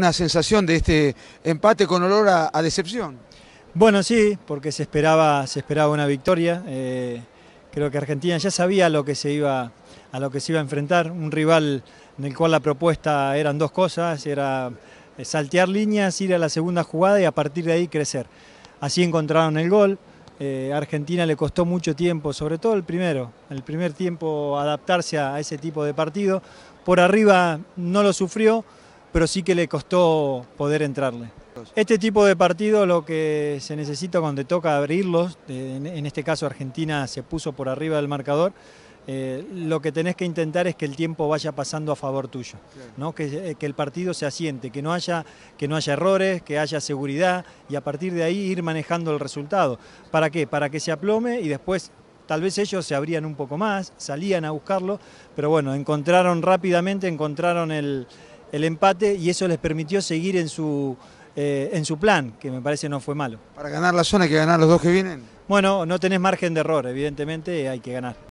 una sensación de este empate con olor a, decepción. Bueno, sí, porque se esperaba, se esperaba una victoria. Eh, creo que Argentina ya sabía lo que se iba, a lo que se iba a enfrentar, un rival en el cual la propuesta eran dos cosas, era eh, saltear líneas, ir a la segunda jugada y a partir de ahí crecer. Así encontraron el gol. Eh, Argentina le costó mucho tiempo, sobre todo el primero, el primer tiempo adaptarse a ese tipo de partido. Por arriba no lo sufrió, pero sí que le costó poder entrarle. Este tipo de partido, lo que se necesita cuando toca abrirlos, en este caso Argentina se puso por arriba del marcador, eh, lo que tenés que intentar es que el tiempo vaya pasando a favor tuyo, ¿no? Eh, que, el partido se asiente, que no, haya, que no haya errores, que haya seguridad y a partir de ahí ir manejando el resultado. ¿Para qué? Para que se aplome y después tal vez ellos se abrían un poco más, salían a buscarlo, pero bueno, encontraron rápidamente, encontraron el, el empate y eso les permitió seguir en su, eh, en su plan, que me parece no fue malo. Para ganar la zona hay que ganar los dos que vienen. Bueno, no tenés margen de error, evidentemente hay que ganar.